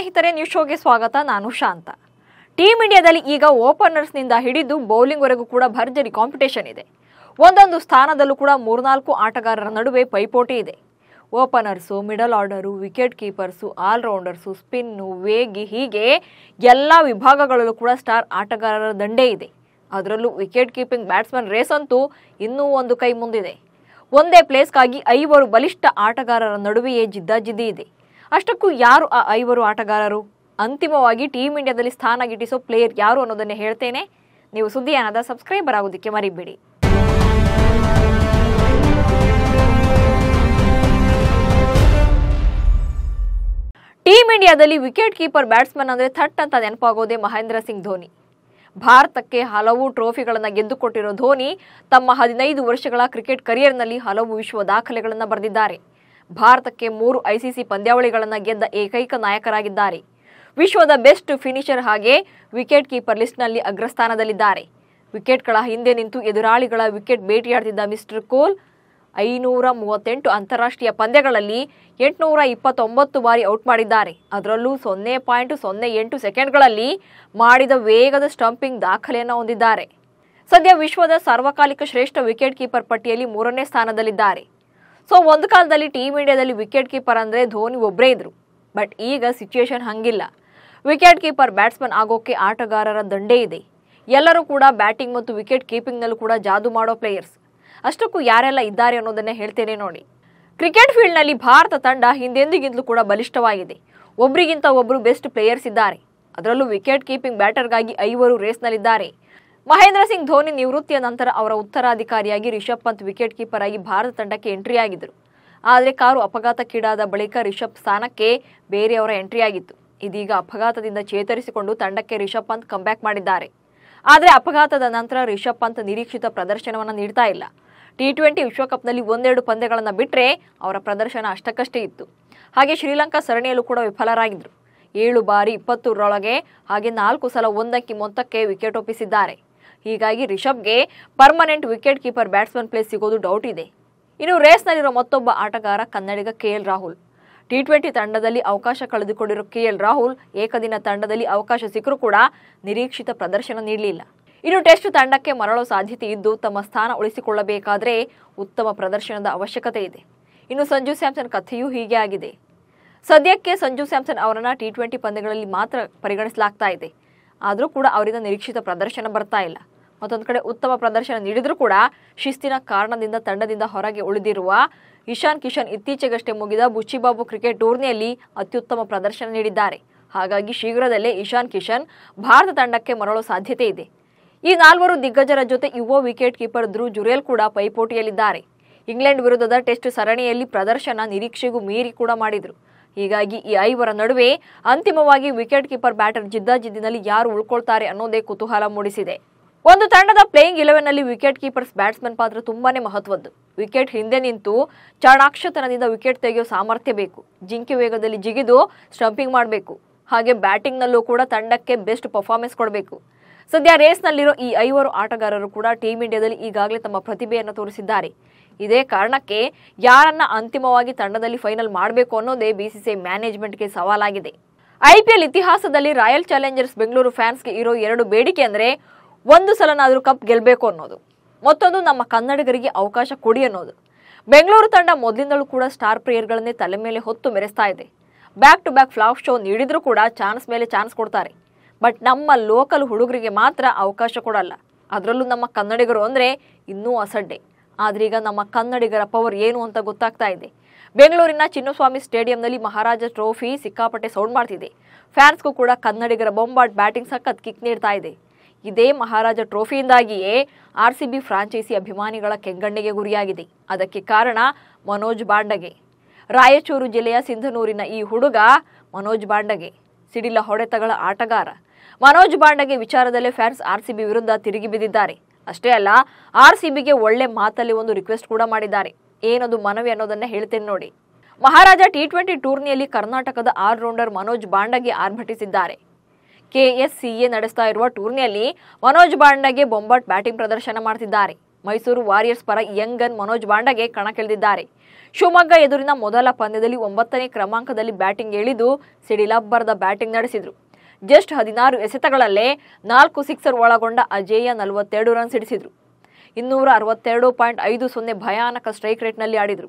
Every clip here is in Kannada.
ಸ್ನೇಹಿತರೆ ನ್ಯೂಸ್ ಶೋಗೆ ಸ್ವಾಗತ ನಾನು ಶಾಂತ ಟೀಮ್ ಇಂಡಿಯಾದಲ್ಲಿ ಈಗ ಓಪನರ್ಸ್ ನಿಂದ ಹಿಡಿದು ಬೌಲಿಂಗ್ ವರೆಗೂ ಕೂಡ ಭರ್ಜರಿ ಕಾಂಪಿಟೇಷನ್ ಇದೆ ಒಂದೊಂದು ಸ್ಥಾನದಲ್ಲೂ ಕೂಡ ಮೂರ್ನಾಲ್ಕು ಆಟಗಾರರ ನಡುವೆ ಪೈಪೋಟಿ ಇದೆ openers middle order wicket keepers allrounders spin ವೇಗಿ ಹೀಗೆ ಎಲ್ಲ ವಿಭಾಗಗಳಲ್ಲೂ ಕೂಡ ಸ್ಟಾರ್ ಆಟಗಾರರ ದಂಡೇ ಇದೆ ಅದರಲ್ಲೂ ವಿಕೆಟ್ ಕೀಪಿಂಗ್ ಬ್ಯಾಟ್ಸ್ಮನ್ ರೇಸ್ ಅಂತೂ ಇನ್ನೂ ಒಂದು ಕೈ ಮುಂದಿದೆ ಒಂದೇ ಪ್ಲೇಸ್ಗಾಗಿ ಐವರು ಬಲಿಷ್ಠ ಆಟಗಾರರ ನಡುವೆಯೇ ಜಿದ್ದಾಜಿದ್ದಿ ಇದೆ ಅಷ್ಟಕ್ಕೂ ಯಾರು ಆ ಐವರು ಆಟಗಾರರು ಅಂತಿಮವಾಗಿ ಟೀಮ್ ಇಂಡಿಯಾದಲ್ಲಿ ಸ್ಥಾನ ಗಿಟ್ಟಿಸೋ ಪ್ಲೇಯರ್ ಯಾರು ಅನ್ನೋದನ್ನು ಹೇಳ್ತೇನೆ ನೀವು ಸುದ್ದಿಯಾನದ ಸಬ್ಸ್ಕ್ರೈಬರ್ ಆಗೋದಕ್ಕೆ ಮರಿಬೇಡಿ ಟೀಮ್ ಇಂಡಿಯಾದಲ್ಲಿ ವಿಕೆಟ್ ಕೀಪರ್ ಬ್ಯಾಟ್ಸ್ಮನ್ ಅಂದರೆ ಥಟ್ ಅಂತ ನೆನಪಾಗೋದೆ ಮಹೇಂದ್ರ ಸಿಂಗ್ ಧೋನಿ ಭಾರತಕ್ಕೆ ಹಲವು ಟ್ರೋಫಿಗಳನ್ನು ಗೆದ್ದುಕೊಟ್ಟಿರೋ ಧೋನಿ ತಮ್ಮ ಹದಿನೈದು ವರ್ಷಗಳ ಕ್ರಿಕೆಟ್ ಕರಿಯರ್ನಲ್ಲಿ ಹಲವು ವಿಶ್ವ ದಾಖಲೆಗಳನ್ನು ಬರೆದಿದ್ದಾರೆ ಭಾರತಕ್ಕೆ ಮೂರು ಐಸಿಸಿ ಪಂದ್ಯಾವಳಿಗಳನ್ನು ಗೆದ್ದ ಏಕೈಕ ನಾಯಕರಾಗಿದ್ದಾರೆ ವಿಶ್ವದ ಬೆಸ್ಟ್ ಫಿನಿಷರ್ ಹಾಗೆ ವಿಕೆಟ್ ಕೀಪರ್ ಲಿಸ್ಟ್ನಲ್ಲಿ ಅಗ್ರಸ್ಥಾನದಲ್ಲಿದ್ದಾರೆ ವಿಕೆಟ್ಗಳ ಹಿಂದೆ ನಿಂತು ಎದುರಾಳಿಗಳ ವಿಕೆಟ್ ಭೇಟಿಯಾಡುತ್ತಿದ್ದ ಮಿಸ್ಟರ್ ಕೋಲ್ ಐನೂರ ಮೂವತ್ತೆಂಟು ಅಂತಾರಾಷ್ಟ್ರೀಯ ಪಂದ್ಯಗಳಲ್ಲಿ ಎಂಟುನೂರ ಇಪ್ಪತ್ತೊಂಬತ್ತು ಬಾರಿ ಔಟ್ ಮಾಡಿದ್ದಾರೆ ಅದರಲ್ಲೂ ಸೊನ್ನೆ ಪಾಯಿಂಟ್ ಸೊನ್ನೆ ಎಂಟು ಸೆಕೆಂಡ್ಗಳಲ್ಲಿ ಮಾಡಿದ ವೇಗದ ಸ್ಟಂಪಿಂಗ್ ದಾಖಲೆಯನ್ನು ಹೊಂದಿದ್ದಾರೆ ಸದ್ಯ ವಿಶ್ವದ ಸಾರ್ವಕಾಲಿಕ ಶ್ರೇಷ್ಠ ವಿಕೆಟ್ ಕೀಪರ್ ಪಟ್ಟಿಯಲ್ಲಿ ಮೂರನೇ ಸ್ಥಾನದಲ್ಲಿದ್ದಾರೆ ಸೊ ಒಂದು ಕಾಲದಲ್ಲಿ ಟೀಮ್ ಇಂಡಿಯಾದಲ್ಲಿ ವಿಕೆಟ್ ಕೀಪರ್ ಅಂದರೆ ಧೋನಿ ಒಬ್ಬರೇ ಇದ್ರು ಬಟ್ ಈಗ ಸಿಚುಯೇಷನ್ ಹಂಗಿಲ್ಲ ವಿಕೆಟ್ ಕೀಪರ್ ಬ್ಯಾಟ್ಸ್ಮನ್ ಆಗೋಕೆ ಆಟಗಾರರ ದಂಡೇ ಇದೆ ಎಲ್ಲರೂ ಕೂಡ ಬ್ಯಾಟಿಂಗ್ ಮತ್ತು ವಿಕೆಟ್ ಕೀಪಿಂಗ್ನಲ್ಲೂ ಕೂಡ ಜಾದು ಮಾಡೋ ಪ್ಲೇಯರ್ಸ್ ಅಷ್ಟಕ್ಕೂ ಯಾರೆಲ್ಲ ಇದ್ದಾರೆ ಅನ್ನೋದನ್ನೇ ಹೇಳ್ತೇನೆ ನೋಡಿ ಕ್ರಿಕೆಟ್ ಫೀಲ್ಡ್ನಲ್ಲಿ ಭಾರತ ತಂಡ ಹಿಂದೆಂದಿಗಿಂತಲೂ ಕೂಡ ಬಲಿಷ್ಠವಾಗಿದೆ ಒಬ್ರಿಗಿಂತ ಒಬ್ಬರು ಬೆಸ್ಟ್ ಪ್ಲೇಯರ್ಸ್ ಇದ್ದಾರೆ ಅದರಲ್ಲೂ ವಿಕೆಟ್ ಕೀಪಿಂಗ್ ಬ್ಯಾಟರ್ಗಾಗಿ ಐವರು ರೇಸ್ನಲ್ಲಿದ್ದಾರೆ ಮಹೇಂದ್ರ ಸಿಂಗ್ ಧೋನಿ ನಿವೃತ್ತಿಯ ನಂತರ ಅವರ ಉತ್ತರಾಧಿಕಾರಿಯಾಗಿ ರಿಷಬ್ ಪಂತ್ ವಿಕೆಟ್ ಕೀಪರ್ ಆಗಿ ಭಾರತ ತಂಡಕ್ಕೆ ಎಂಟ್ರಿಯಾಗಿದ್ದರು ಆದರೆ ಕಾರು ಅಪಘಾತಕ್ಕೀಡಾದ ಬಳಿಕ ರಿಷಬ್ ಸ್ಥಾನಕ್ಕೆ ಬೇರೆಯವರ ಎಂಟ್ರಿಯಾಗಿತ್ತು ಇದೀಗ ಅಪಘಾತದಿಂದ ಚೇತರಿಸಿಕೊಂಡು ತಂಡಕ್ಕೆ ರಿಷಬ್ ಪಂತ್ ಕಂಬ್ಯಾಕ್ ಮಾಡಿದ್ದಾರೆ ಆದರೆ ಅಪಘಾತದ ನಂತರ ರಿಷಬ್ ಪಂತ್ ನಿರೀಕ್ಷಿತ ಪ್ರದರ್ಶನವನ್ನು ನೀಡ್ತಾ ಇಲ್ಲ ಟಿ ಟ್ವೆಂಟಿ ವಿಶ್ವಕಪ್ನಲ್ಲಿ ಒಂದೆರಡು ಪಂದ್ಯಗಳನ್ನು ಬಿಟ್ಟರೆ ಅವರ ಪ್ರದರ್ಶನ ಅಷ್ಟಕ್ಕಷ್ಟೇ ಇತ್ತು ಹಾಗೆ ಶ್ರೀಲಂಕಾ ಸರಣಿಯಲ್ಲೂ ಕೂಡ ವಿಫಲರಾಗಿದ್ದರು ಏಳು ಬಾರಿ ಇಪ್ಪತ್ತರೊಳಗೆ ಹಾಗೆ ನಾಲ್ಕು ಸಲ ಒಂದಕ್ಕೆ ಮೊತ್ತಕ್ಕೆ ವಿಕೆಟ್ ಒಪ್ಪಿಸಿದ್ದಾರೆ ಹೀಗಾಗಿ ರಿಷಬ್ಗೆ permanent wicket keeper batsman place ಸಿಗೋದು ಡೌಟ್ ಇದೆ ಇನ್ನು ರೇಸ್ನಲ್ಲಿರೋ ಮತ್ತೊಬ್ಬ ಆಟಗಾರ ಕನ್ನಡಿಗ ಕೆಎಲ್ ರಾಹುಲ್ ಟಿ ಟ್ವೆಂಟಿ ತಂಡದಲ್ಲಿ ಅವಕಾಶ ಕಳೆದುಕೊಂಡಿರೋ ಕೆಎಲ್ ರಾಹುಲ್ ಏಕದಿನ ತಂಡದಲ್ಲಿ ಅವಕಾಶ ಸಿಕ್ಕರೂ ಕೂಡ ನಿರೀಕ್ಷಿತ ಪ್ರದರ್ಶನ ನೀಡಲಿಲ್ಲ ಇನ್ನು ಟೆಸ್ಟ್ ತಂಡಕ್ಕೆ ಮರಳೋ ಸಾಧ್ಯತೆ ಇದ್ದು ತಮ್ಮ ಸ್ಥಾನ ಉಳಿಸಿಕೊಳ್ಳಬೇಕಾದರೆ ಉತ್ತಮ ಪ್ರದರ್ಶನದ ಅವಶ್ಯಕತೆ ಇದೆ ಇನ್ನು ಸಂಜು ಸ್ಯಾಮ್ಸನ್ ಕಥೆಯೂ ಹೀಗೆ ಆಗಿದೆ ಸದ್ಯಕ್ಕೆ ಸಂಜು ಸ್ಯಾಮ್ಸನ್ ಅವರನ್ನು ಟಿ ಟ್ವೆಂಟಿ ಪಂದ್ಯಗಳಲ್ಲಿ ಮಾತ್ರ ಪರಿಗಣಿಸಲಾಗ್ತಾ ಇದೆ ಆದರೂ ಕೂಡ ಅವರಿಂದ ನಿರೀಕ್ಷಿತ ಪ್ರದರ್ಶನ ಬರ್ತಾ ಇಲ್ಲ ಮತ್ತೊಂದು ಕಡೆ ಉತ್ತಮ ಪ್ರದರ್ಶನ ನೀಡಿದರೂ ಕೂಡ ಶಿಸ್ತಿನ ಕಾರಣದಿಂದ ತಂಡದಿಂದ ಹೊರಗೆ ಉಳಿದಿರುವ ಇಶಾನ್ ಕಿಶನ್ ಇತ್ತೀಚೆಗಷ್ಟೇ ಮುಗಿದ ಬುಚ್ಚಿಬಾಬು ಕ್ರಿಕೆಟ್ ಟೂರ್ನಿಯಲ್ಲಿ ಅತ್ಯುತ್ತಮ ಪ್ರದರ್ಶನ ನೀಡಿದ್ದಾರೆ ಹಾಗಾಗಿ ಶೀಘ್ರದಲ್ಲೇ ಇಶಾನ್ ಕಿಶನ್ ಭಾರತ ತಂಡಕ್ಕೆ ಮರಳೋ ಸಾಧ್ಯತೆ ಇದೆ ಈ ನಾಲ್ವರು ದಿಗ್ಗಜರ ಜೊತೆ ಯುವ ವಿಕೆಟ್ ಕೀಪರ್ ಧ್ರುವ್ ಜುರೇಲ್ ಕೂಡ ಪೈಪೋಟಿಯಲ್ಲಿದ್ದಾರೆ ಇಂಗ್ಲೆಂಡ್ ವಿರುದ್ಧದ ಟೆಸ್ಟ್ ಸರಣಿಯಲ್ಲಿ ಪ್ರದರ್ಶನ ನಿರೀಕ್ಷೆಗೂ ಮೀರಿ ಕೂಡ ಮಾಡಿದರು ಹೀಗಾಗಿ ಈ ಐವರ ನಡುವೆ ಅಂತಿಮವಾಗಿ ವಿಕೆಟ್ ಕೀಪರ್ ಬ್ಯಾಟರ್ ಜಿದ್ದಾಜಿದ್ದಿನಲ್ಲಿ ಯಾರು ಉಳ್ಕೊಳ್ತಾರೆ ಅನ್ನೋದೇ ಕುತೂಹಲ ಮೂಡಿಸಿದೆ ಒಂದು ತಂಡದ ಪ್ಲೇಯಿಂಗ್ ಇಲೆವೆನ್ ನಲ್ಲಿ ವಿಕೆಟ್ ಕೀಪರ್ಸ್ ಬ್ಯಾಟ್ಸ್ಮನ್ ಪಾತ್ರ ತುಂಬಾನೇ ಮಹತ್ವದ್ದು ವಿಕೆಟ್ ಹಿಂದೆ ನಿಂತು ಚಾಣಾಕ್ಷತನದಿಂದ ವಿಕೆಟ್ ತೆಗೆಯುವ ಸಾಮರ್ಥ್ಯ ಬೇಕು ಜಿಂಕೆ ವೇಗದಲ್ಲಿ ಜಿಗಿದು ಸ್ಟಂಪಿಂಗ್ ಮಾಡಬೇಕು ಹಾಗೆ ಬ್ಯಾಟಿಂಗ್ನಲ್ಲೂ ಕೂಡ ತಂಡಕ್ಕೆ ಬೆಸ್ಟ್ ಪರ್ಫಾರ್ಮೆನ್ಸ್ ಕೊಡಬೇಕು ಸದ್ಯ ರೇಸ್ನಲ್ಲಿರೋ ಈ ಐವರು ಆಟಗಾರರು ಕೂಡ ಟೀಂ ಇಂಡಿಯಾದಲ್ಲಿ ಈಗಾಗಲೇ ತಮ್ಮ ಪ್ರತಿಭೆಯನ್ನು ತೋರಿಸಿದ್ದಾರೆ ಇದೇ ಕಾರಣಕ್ಕೆ ಯಾರನ್ನ ಅಂತಿಮವಾಗಿ ತಂಡದಲ್ಲಿ ಫೈನಲ್ ಮಾಡಬೇಕು ಅನ್ನೋದೇ ಬಿಸಿಸಿಐ ಮ್ಯಾನೇಜ್ಮೆಂಟ್ಗೆ ಸವಾಲಾಗಿದೆ ಐಪಿಎಲ್ ಇತಿಹಾಸದಲ್ಲಿ ರಾಯಲ್ ಚಾಲೆಂಜರ್ಸ್ ಬೆಂಗಳೂರು ಫ್ಯಾನ್ಸ್ಗೆ ಇರೋ ಎರಡು ಬೇಡಿಕೆ ಅಂದರೆ ಒಂದು ಸಲನಾದರೂ ಕಪ್ ಗೆಲ್ಲಬೇಕು ಅನ್ನೋದು ಮತ್ತೊಂದು ನಮ್ಮ ಕನ್ನಡಿಗರಿಗೆ ಅವಕಾಶ ಕೊಡಿ ಅನ್ನೋದು ಬೆಂಗಳೂರು ತಂಡ ಮೊದಲಿಂದಲೂ ಕೂಡ ಸ್ಟಾರ್ ಪ್ಲೇಯರ್ಗಳನ್ನೇ ತಲೆ ಮೇಲೆ ಹೊತ್ತು ಮೆರೆಸ್ತಾ ಇದೆ back to back flop show ನೀಡಿದ್ರೂ ಕೂಡ ಚಾನ್ಸ್ ಮೇಲೆ ಚಾನ್ಸ್ ಕೊಡ್ತಾರೆ ಬಟ್ ನಮ್ಮ ಲೋಕಲ್ ಹುಡುಗರಿಗೆ ಮಾತ್ರ ಅವಕಾಶ ಕೊಡಲ್ಲ ಅದರಲ್ಲೂ ನಮ್ಮ ಕನ್ನಡಿಗರು ಅಂದರೆ ಇನ್ನೂ ಅಸಡ್ಡೆ ಆದರೆ ಈಗ ನಮ್ಮ ಕನ್ನಡಿಗರ ಪವರ್ ಏನು ಅಂತ ಗೊತ್ತಾಗ್ತಾ ಇದೆ ಬೆಂಗಳೂರಿನ ಚಿನ್ನಸ್ವಾಮಿ ಸ್ಟೇಡಿಯಂನಲ್ಲಿ ಮಹಾರಾಜ ಟ್ರೋಫಿ ಸಿಕ್ಕಾಪಟ್ಟೆ ಸೌಂಡ್ ಮಾಡ್ತಿದೆ ಫ್ಯಾನ್ಸ್ಗೂ ಕೂಡ ಕನ್ನಡಿಗರ ಬೊಂಬಾಟ್ ಬ್ಯಾಟಿಂಗ್ ಸಖತ್ ಕಿಕ್ ನೀಡ್ತಾ ಇದೆ ಇದೇ ಮಹಾರಾಜ ಟ್ರೋಫಿಯಿಂದಾಗಿಯೇ ಆರ್ ಸಿ ಬಿ ಫ್ರಾಂಚೈಸಿ ಅಭಿಮಾನಿಗಳ ಕೆಂಗಣ್ಣಿಗೆ ಗುರಿಯಾಗಿದೆ ಅದಕ್ಕೆ ಕಾರಣ ಮನೋಜ್ ಬಾಂಡಗೆ ರಾಯಚೂರು ಜಿಲ್ಲೆಯ ಸಿಂಧನೂರಿನ ಈ ಹುಡುಗ ಮನೋಜ್ ಬಾಂಡಗೆ ಸಿಡಿಲ ಹೊಡೆತಗಳ ಆಟಗಾರ ಮನೋಜ್ ಬಾಂಡಗೆ ವಿಚಾರದಲ್ಲೇ ಫ್ಯಾನ್ಸ್ ಆರ್ ಸಿ ಬಿ ವಿರುದ್ಧ ತಿರುಗಿ ಬಿದ್ದಿದ್ದಾರೆ ಅಷ್ಟೇ ಅಲ್ಲ ಆರ್ ಸಿಬಿಗೆ ಒಳ್ಳೆ ಮಾತಲ್ಲಿ ಒಂದು ರಿಕ್ವೆಸ್ಟ್ ಕೂಡ ಮಾಡಿದ್ದಾರೆ ಏನದು ಮನವಿ ಅನ್ನೋದನ್ನ ಹೇಳ್ತೇನೆ ನೋಡಿ ಮಹಾರಾಜ ಟಿ ಟ್ವೆಂಟಿ ಟೂರ್ನಿಯಲ್ಲಿ ಕರ್ನಾಟಕದ ರೌಂಡರ್ ಮನೋಜ್ ಬಾಂಡಗೆ ಆರ್ಭಟಿಸಿದ್ದಾರೆ ಕೆಎಸ್ಸಿಎ ನಡೆಸ್ತಾ ಇರುವ ಟೂರ್ನಿಯಲ್ಲಿ ಮನೋಜ್ ಬಾಂಡಗೆ ಬೊಂಬಾಟ್ ಬ್ಯಾಟಿಂಗ್ ಪ್ರದರ್ಶನ ಮಾಡ್ತಿದ್ದಾರೆ ಮೈಸೂರು ವಾರಿಯರ್ಸ್ ಪರ ಯಂಗನ್ ಮನೋಜ್ ಬಾಂಡಗೆ ಕಣಕ್ಕಿಳಿದಿದ್ದಾರೆ ಶಿವಮೊಗ್ಗ ಎದುರಿನ ಮೊದಲ ಪಂದ್ಯದಲ್ಲಿ ಒಂಬತ್ತನೇ ಕ್ರಮಾಂಕದಲ್ಲಿ ಬ್ಯಾಟಿಂಗ್ ಇಳಿದು ಸಿಡಿಲಬ್ಬರದ ಬ್ಯಾಟಿಂಗ್ ನಡೆಸಿದರು ಜಸ್ಟ್ ಹದಿನಾರು ಎಸೆತಗಳಲ್ಲೇ ನಾಲ್ಕು ಸಿಕ್ಸರ್ ಒಳಗೊಂಡ ಅಜೇಯ ನಲವತ್ತೆರಡು ರನ್ ಸಿಡಿಸಿದರು ಇನ್ನೂರ ಅರವತ್ತೆರಡು ಪಾಯಿಂಟ್ ಐದು ಸೊನ್ನೆ ಭಯಾನಕ ಸ್ಟ್ರೈಕ್ ರೇಟ್ನಲ್ಲಿ ಆಡಿದರು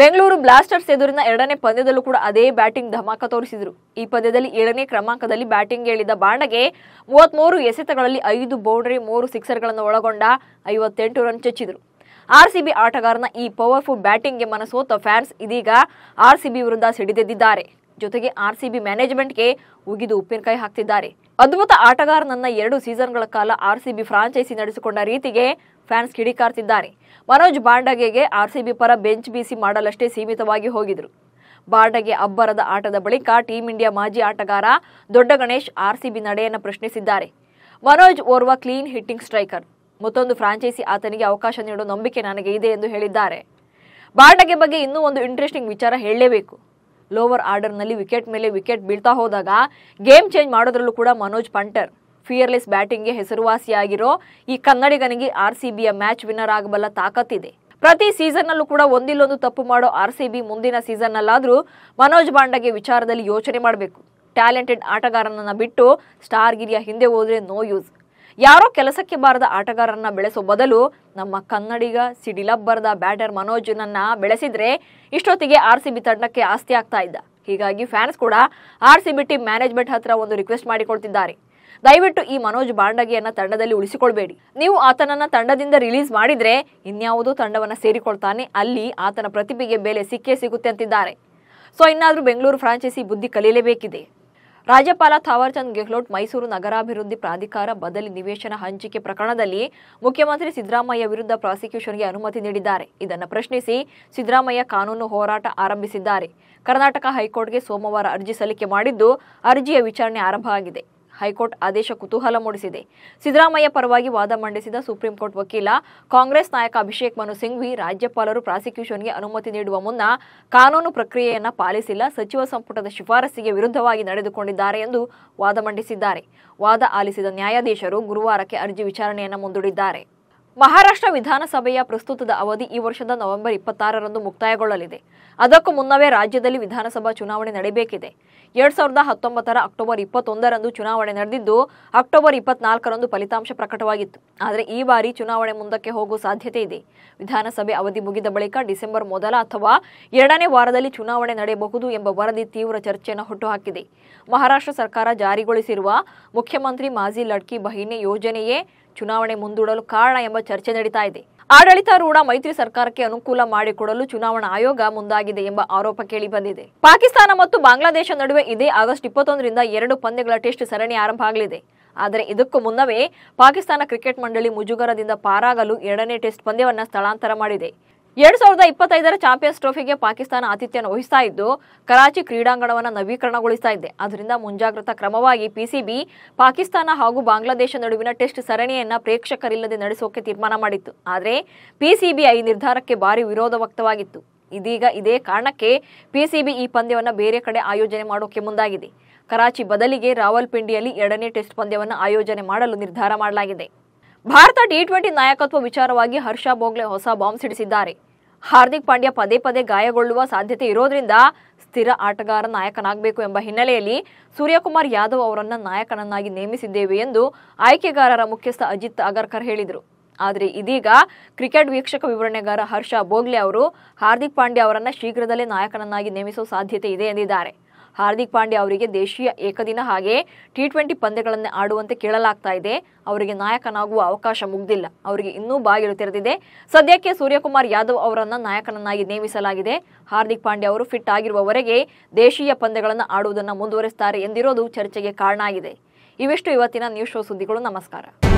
ಬೆಂಗಳೂರು ಬ್ಲಾಸ್ಟರ್ಸ್ ಎದುರಿನ ಎರಡನೇ ಪಂದ್ಯದಲ್ಲೂ ಕೂಡ ಅದೇ ಬ್ಯಾಟಿಂಗ್ ಧಮಾಕ ತೋರಿಸಿದರು ಈ ಪಂದ್ಯದಲ್ಲಿ ಏಳನೇ ಕ್ರಮಾಂಕದಲ್ಲಿ ಬ್ಯಾಟಿಂಗ್ ಹೇಳಿದ ಬಾಂಡಗೆ ಮೂವತ್ತ್ಮೂರು ಎಸೆತಗಳಲ್ಲಿ ಐದು ಬೌಂಡರಿ ಮೂರು ಸಿಕ್ಸರ್ಗಳನ್ನು ಒಳಗೊಂಡ ಐವತ್ತೆಂಟು ರನ್ ಚಚ್ಚಿದರು ಆರ್ಸಿಬಿ ಆಟಗಾರನ ಈ ಪವರ್ಫುಲ್ ಬ್ಯಾಟಿಂಗ್ಗೆ ಮನಸೋತ ಫ್ಯಾನ್ಸ್ ಇದೀಗ ಆರ್ಸಿಬಿ ವಿರುದ್ಧ ಸಿಡಿದೆದ್ದಿದ್ದಾರೆ ಜೊತೆಗೆ ಆರ್ಸಿಬಿ ಮ್ಯಾನೇಜ್ಮೆಂಟ್ಗೆ ಉಗಿದು ಉಪ್ಪಿನಕಾಯಿ ಹಾಕ್ತಿದ್ದಾರೆ ಅದ್ಭುತ ನನ್ನ ಎರಡು ಸೀಸನ್ಗಳ ಕಾಲ ಸಿಬಿ ಫ್ರಾಂಚೈಸಿ ನಡೆಸಿಕೊಂಡ ರೀತಿಗೆ ಫ್ಯಾನ್ಸ್ ಕಿಡಿಕಾರ್ತಿದ್ದಾರೆ ಮನೋಜ್ ಬಾಂಡಗೆಗೆ ಸಿಬಿ ಪರ ಬೆಂಚ್ ಬೀಸಿ ಮಾಡಲಷ್ಟೇ ಸೀಮಿತವಾಗಿ ಹೋಗಿದ್ರು ಬಾಂಡಗೆ ಅಬ್ಬರದ ಆಟದ ಬಳಿಕ ಟೀಂ ಇಂಡಿಯಾ ಮಾಜಿ ಆಟಗಾರ ದೊಡ್ಡ ಗಣೇಶ್ ಸಿಬಿ ನಡೆಯನ್ನು ಪ್ರಶ್ನಿಸಿದ್ದಾರೆ ಮನೋಜ್ ಓರ್ವ ಕ್ಲೀನ್ ಹಿಟ್ಟಿಂಗ್ ಸ್ಟ್ರೈಕರ್ ಮತ್ತೊಂದು ಫ್ರಾಂಚೈಸಿ ಆತನಿಗೆ ಅವಕಾಶ ನೀಡುವ ನಂಬಿಕೆ ನನಗೆ ಇದೆ ಎಂದು ಹೇಳಿದ್ದಾರೆ ಬಾಂಡಗೆ ಬಗ್ಗೆ ಇನ್ನೂ ಒಂದು ಇಂಟ್ರೆಸ್ಟಿಂಗ್ ವಿಚಾರ ಹೇಳಲೇಬೇಕು ಲೋವರ್ ಆರ್ಡರ್ನಲ್ಲಿ ವಿಕೆಟ್ ಮೇಲೆ ವಿಕೆಟ್ ಬೀಳ್ತಾ ಹೋದಾಗ ಗೇಮ್ ಚೇಂಜ್ ಮಾಡೋದ್ರಲ್ಲೂ ಕೂಡ ಮನೋಜ್ ಪಂಟರ್ ಫಿಯರ್ಲೆಸ್ ಬ್ಯಾಟಿಂಗ್ಗೆ ಹೆಸರುವಾಸಿಯಾಗಿರೋ ಈ ಕನ್ನಡಿಗನಿಗೆ ಆರ್ ಸಿ ಬಿಯ ಮ್ಯಾಚ್ ವಿನ್ನರ್ ಆಗಬಲ್ಲ ತಾಕತ್ತಿದೆ ಪ್ರತಿ ಸೀಸನ್ನಲ್ಲೂ ಕೂಡ ಒಂದಿಲ್ಲೊಂದು ತಪ್ಪು ಮಾಡೋ ಆರ್ ಸಿ ಬಿ ಮುಂದಿನ ಸೀಸನ್ನಲ್ಲಾದರೂ ಮನೋಜ್ ಬಾಂಡಗೆ ವಿಚಾರದಲ್ಲಿ ಯೋಚನೆ ಮಾಡಬೇಕು ಟ್ಯಾಲೆಂಟೆಡ್ ಆಟಗಾರನನ್ನು ಬಿಟ್ಟು ಸ್ಟಾರ್ ಗಿರಿಯ ಹಿಂದೆ ಹೋದರೆ ನೋ ಯೂಸ್ ಯಾರೋ ಕೆಲಸಕ್ಕೆ ಬಾರದ ಆಟಗಾರರನ್ನ ಬೆಳೆಸೋ ಬದಲು ನಮ್ಮ ಕನ್ನಡಿಗ ಸಿಡಿಲಬ್ಬರದ ಬ್ಯಾಟರ್ ಬ್ಯಾಟರ್ ಮನೋಜ್ನನ್ನ ಬೆಳೆಸಿದ್ರೆ ಇಷ್ಟೊತ್ತಿಗೆ ಆರ್ ಸಿ ಬಿ ತಂಡಕ್ಕೆ ಆಸ್ತಿ ಆಗ್ತಾ ಇದ್ದ ಹೀಗಾಗಿ ಫ್ಯಾನ್ಸ್ ಕೂಡ ಆರ್ ಸಿ ಬಿ ಟೀಮ್ ಮ್ಯಾನೇಜ್ಮೆಂಟ್ ಹತ್ರ ಒಂದು ರಿಕ್ವೆಸ್ಟ್ ಮಾಡಿಕೊಳ್ತಿದ್ದಾರೆ ದಯವಿಟ್ಟು ಈ ಮನೋಜ್ ಬಾಂಡಗಿಯನ್ನ ತಂಡದಲ್ಲಿ ಉಳಿಸಿಕೊಳ್ಬೇಡಿ ನೀವು ಆತನನ್ನ ತಂಡದಿಂದ ರಿಲೀಸ್ ಮಾಡಿದ್ರೆ ಇನ್ಯಾವುದೋ ತಂಡವನ್ನ ಸೇರಿಕೊಳ್ತಾನೆ ಅಲ್ಲಿ ಆತನ ಪ್ರತಿಭೆಗೆ ಬೆಲೆ ಸಿಕ್ಕೇ ಸಿಗುತ್ತೆ ಅಂತಿದ್ದಾರೆ ಸೊ ಇನ್ನಾದರೂ ಬೆಂಗಳೂರು ಫ್ರಾಂಚೈಸಿ ಬುದ್ಧಿ ಕಲಿಯಲೇಬೇಕಿದೆ ರಾಜ್ಯಪಾಲ ಥಾವರ್ಚಂದ್ ಗೆಹ್ಲೋಟ್ ಮೈಸೂರು ನಗರಾಭಿವೃದ್ಧಿ ಪ್ರಾಧಿಕಾರ ಬದಲಿ ನಿವೇಶನ ಹಂಚಿಕೆ ಪ್ರಕರಣದಲ್ಲಿ ಮುಖ್ಯಮಂತ್ರಿ ಸಿದ್ದರಾಮಯ್ಯ ವಿರುದ್ಧ ಪ್ರಾಸಿಕ್ಯೂಷನ್ಗೆ ಅನುಮತಿ ನೀಡಿದ್ದಾರೆ ಇದನ್ನು ಪ್ರಶ್ನಿಸಿ ಸಿದ್ದರಾಮಯ್ಯ ಕಾನೂನು ಹೋರಾಟ ಆರಂಭಿಸಿದ್ದಾರೆ ಕರ್ನಾಟಕ ಹೈಕೋರ್ಟ್ಗೆ ಸೋಮವಾರ ಅರ್ಜಿ ಸಲ್ಲಿಕೆ ಮಾಡಿದ್ದು ಅರ್ಜಿಯ ವಿಚಾರಣೆ ಆರಂಭ ಆಗಿದೆ ಹೈಕೋರ್ಟ್ ಆದೇಶ ಕುತೂಹಲ ಮೂಡಿಸಿದೆ ಸಿದ್ದರಾಮಯ್ಯ ಪರವಾಗಿ ವಾದ ಮಂಡಿಸಿದ ಸುಪ್ರೀಂ ಕೋರ್ಟ್ ವಕೀಲ ಕಾಂಗ್ರೆಸ್ ನಾಯಕ ಅಭಿಷೇಕ್ ಮನು ಸಿಂಘ್ವಿ ರಾಜ್ಯಪಾಲರು ಪ್ರಾಸಿಕ್ಯೂಷನ್ಗೆ ಅನುಮತಿ ನೀಡುವ ಮುನ್ನ ಕಾನೂನು ಪ್ರಕ್ರಿಯೆಯನ್ನು ಪಾಲಿಸಿಲ್ಲ ಸಚಿವ ಸಂಪುಟದ ಶಿಫಾರಸಿಗೆ ವಿರುದ್ಧವಾಗಿ ನಡೆದುಕೊಂಡಿದ್ದಾರೆ ಎಂದು ವಾದ ಮಂಡಿಸಿದ್ದಾರೆ ವಾದ ಆಲಿಸಿದ ನ್ಯಾಯಾಧೀಶರು ಗುರುವಾರಕ್ಕೆ ಅರ್ಜಿ ವಿಚಾರಣೆಯನ್ನು ಮುಂದೂಡಿದ್ದಾರೆ ಮಹಾರಾಷ್ಟ್ರ ವಿಧಾನಸಭೆಯ ಪ್ರಸ್ತುತದ ಅವಧಿ ಈ ವರ್ಷದ ನವೆಂಬರ್ ಇಪ್ಪತ್ತಾರರಂದು ಮುಕ್ತಾಯಗೊಳ್ಳಲಿದೆ ಅದಕ್ಕೂ ಮುನ್ನವೇ ರಾಜ್ಯದಲ್ಲಿ ವಿಧಾನಸಭಾ ಚುನಾವಣೆ ನಡೆಯಬೇಕಿದೆ ಎರಡ್ ಸಾವಿರದ ಹತ್ತೊಂಬತ್ತರ ಅಕ್ಟೋಬರ್ ಇಪ್ಪತ್ತೊಂದರಂದು ಚುನಾವಣೆ ನಡೆದಿದ್ದು ಅಕ್ಟೋಬರ್ ಇಪ್ಪತ್ನಾಲ್ಕರಂದು ಫಲಿತಾಂಶ ಪ್ರಕಟವಾಗಿತ್ತು ಆದರೆ ಈ ಬಾರಿ ಚುನಾವಣೆ ಮುಂದಕ್ಕೆ ಹೋಗುವ ಸಾಧ್ಯತೆ ಇದೆ ವಿಧಾನಸಭೆ ಅವಧಿ ಮುಗಿದ ಬಳಿಕ ಡಿಸೆಂಬರ್ ಮೊದಲ ಅಥವಾ ಎರಡನೇ ವಾರದಲ್ಲಿ ಚುನಾವಣೆ ನಡೆಯಬಹುದು ಎಂಬ ವರದಿ ತೀವ್ರ ಚರ್ಚೆಯನ್ನು ಹುಟ್ಟುಹಾಕಿದೆ ಮಹಾರಾಷ್ಟ್ರ ಸರ್ಕಾರ ಜಾರಿಗೊಳಿಸಿರುವ ಮುಖ್ಯಮಂತ್ರಿ ಮಾಜಿ ಲಡ್ಕಿ ಬಹಿನಿ ಯೋಜನೆಯೇ ಚುನಾವಣೆ ಮುಂದೂಡಲು ಕಾರಣ ಎಂಬ ಚರ್ಚೆ ನಡೀತಾ ಇದೆ ಆಡಳಿತಾರೂಢ ಮೈತ್ರಿ ಸರ್ಕಾರಕ್ಕೆ ಅನುಕೂಲ ಮಾಡಿಕೊಡಲು ಚುನಾವಣಾ ಆಯೋಗ ಮುಂದಾಗಿದೆ ಎಂಬ ಆರೋಪ ಕೇಳಿ ಬಂದಿದೆ ಪಾಕಿಸ್ತಾನ ಮತ್ತು ಬಾಂಗ್ಲಾದೇಶ ನಡುವೆ ಇದೇ ಆಗಸ್ಟ್ ಇಪ್ಪತ್ತೊಂದರಿಂದ ಎರಡು ಪಂದ್ಯಗಳ ಟೆಸ್ಟ್ ಸರಣಿ ಆರಂಭ ಆಗಲಿದೆ ಆದರೆ ಇದಕ್ಕೂ ಮುನ್ನವೇ ಪಾಕಿಸ್ತಾನ ಕ್ರಿಕೆಟ್ ಮಂಡಳಿ ಮುಜುಗರದಿಂದ ಪಾರಾಗಲು ಎರಡನೇ ಟೆಸ್ಟ್ ಪಂದ್ಯವನ್ನು ಸ್ಥಳಾಂತರ ಮಾಡಿದೆ ಎರಡ್ ಸಾವಿರದ ಇಪ್ಪತ್ತೈದರ ಚಾಂಪಿಯನ್ಸ್ ಟ್ರೋಫಿಗೆ ಪಾಕಿಸ್ತಾನ ಆತಿಥ್ಯ ವಹಿಸ್ತಾ ಇದ್ದು ಕರಾಚಿ ಕ್ರೀಡಾಂಗಣವನ್ನು ನವೀಕರಣಗೊಳಿಸ್ತಾ ಇದೆ ಅದರಿಂದ ಮುಂಜಾಗ್ರತಾ ಕ್ರಮವಾಗಿ ಪಿಸಿಬಿ ಪಾಕಿಸ್ತಾನ ಹಾಗೂ ಬಾಂಗ್ಲಾದೇಶ ನಡುವಿನ ಟೆಸ್ಟ್ ಸರಣಿಯನ್ನ ಪ್ರೇಕ್ಷಕರಿಲ್ಲದೆ ನಡೆಸೋಕೆ ತೀರ್ಮಾನ ಮಾಡಿತ್ತು ಆದರೆ ಪಿಸಿಬಿ ಈ ನಿರ್ಧಾರಕ್ಕೆ ಭಾರಿ ವಿರೋಧ ವ್ಯಕ್ತವಾಗಿತ್ತು ಇದೀಗ ಇದೇ ಕಾರಣಕ್ಕೆ ಪಿಸಿಬಿ ಈ ಪಂದ್ಯವನ್ನು ಬೇರೆ ಕಡೆ ಆಯೋಜನೆ ಮಾಡೋಕೆ ಮುಂದಾಗಿದೆ ಕರಾಚಿ ಬದಲಿಗೆ ರಾವಲ್ಪಿಂಡಿಯಲ್ಲಿ ಎರಡನೇ ಟೆಸ್ಟ್ ಪಂದ್ಯವನ್ನು ಆಯೋಜನೆ ಮಾಡಲು ನಿರ್ಧಾರ ಮಾಡಲಾಗಿದೆ ಭಾರತ ಟಿ ಟ್ವೆಂಟಿ ನಾಯಕತ್ವ ವಿಚಾರವಾಗಿ ಹರ್ಷ ಬೋಗ್ಲೆ ಹೊಸ ಬಾಂಬ್ ಸಿಡಿಸಿದ್ದಾರೆ ಹಾರ್ದಿಕ್ ಪಾಂಡ್ಯ ಪದೇ ಪದೇ ಗಾಯಗೊಳ್ಳುವ ಸಾಧ್ಯತೆ ಇರೋದ್ರಿಂದ ಸ್ಥಿರ ಆಟಗಾರ ನಾಯಕನಾಗಬೇಕು ಎಂಬ ಹಿನ್ನೆಲೆಯಲ್ಲಿ ಸೂರ್ಯಕುಮಾರ್ ಯಾದವ್ ಅವರನ್ನು ನಾಯಕನನ್ನಾಗಿ ನೇಮಿಸಿದ್ದೇವೆ ಎಂದು ಆಯ್ಕೆಗಾರರ ಮುಖ್ಯಸ್ಥ ಅಜಿತ್ ಅಗರ್ಕರ್ ಹೇಳಿದರು ಆದರೆ ಇದೀಗ ಕ್ರಿಕೆಟ್ ವೀಕ್ಷಕ ವಿವರಣೆಗಾರ ಹರ್ಷ ಬೋಗ್ಲೆ ಅವರು ಹಾರ್ದಿಕ್ ಪಾಂಡ್ಯ ಅವರನ್ನು ಶೀಘ್ರದಲ್ಲೇ ನಾಯಕನನ್ನಾಗಿ ನೇಮಿಸುವ ಸಾಧ್ಯತೆ ಇದೆ ಎಂದಿದ್ದಾರೆ ಹಾರ್ದಿಕ್ ಪಾಂಡ್ಯ ಅವರಿಗೆ ದೇಶೀಯ ಏಕದಿನ ಹಾಗೆ ಟಿ ಟ್ವೆಂಟಿ ಪಂದ್ಯಗಳನ್ನು ಆಡುವಂತೆ ಕೇಳಲಾಗ್ತಾ ಇದೆ ಅವರಿಗೆ ನಾಯಕನಾಗುವ ಅವಕಾಶ ಮುಗ್ದಿಲ್ಲ ಅವರಿಗೆ ಇನ್ನೂ ಬಾಗಿಲು ತೆರೆದಿದೆ ಸದ್ಯಕ್ಕೆ ಸೂರ್ಯಕುಮಾರ್ ಯಾದವ್ ಅವರನ್ನು ನಾಯಕನನ್ನಾಗಿ ನೇಮಿಸಲಾಗಿದೆ ಹಾರ್ದಿಕ್ ಪಾಂಡ್ಯ ಅವರು ಫಿಟ್ ಆಗಿರುವವರೆಗೆ ದೇಶೀಯ ಪಂದ್ಯಗಳನ್ನು ಆಡುವುದನ್ನು ಮುಂದುವರಿಸುತ್ತಾರೆ ಎಂದಿರೋದು ಚರ್ಚೆಗೆ ಕಾರಣ ಆಗಿದೆ ಇವಿಷ್ಟು ಇವತ್ತಿನ ನ್ಯೂಸ್ ಶೋ ಸುದ್ದಿಗಳು ನಮಸ್ಕಾರ